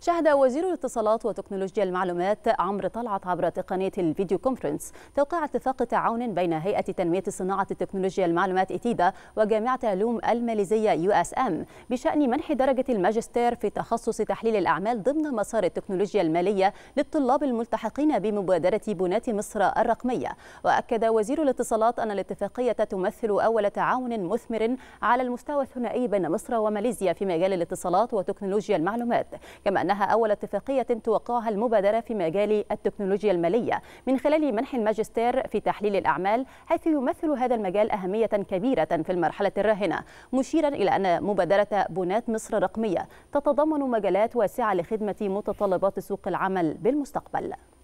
شهد وزير الاتصالات وتكنولوجيا المعلومات عمرو طلعت عبر تقنية الفيديو كونفرنس توقيع اتفاق تعاون بين هيئة تنمية صناعة تكنولوجيا المعلومات إتيدا وجامعة علوم الماليزية يو اس ام بشأن منح درجة الماجستير في تخصص تحليل الأعمال ضمن مسار التكنولوجيا المالية للطلاب الملتحقين بمبادرة بنات مصر الرقمية وأكد وزير الاتصالات أن الاتفاقية تمثل أول تعاون مثمر على المستوى الثنائي بين مصر وماليزيا في مجال الاتصالات وتكنولوجيا المعلومات كما أن أنها أول اتفاقية توقعها المبادرة في مجال التكنولوجيا المالية من خلال منح الماجستير في تحليل الأعمال حيث يمثل هذا المجال أهمية كبيرة في المرحلة الراهنة مشيرا إلى أن مبادرة بنات مصر رقمية تتضمن مجالات واسعة لخدمة متطلبات سوق العمل بالمستقبل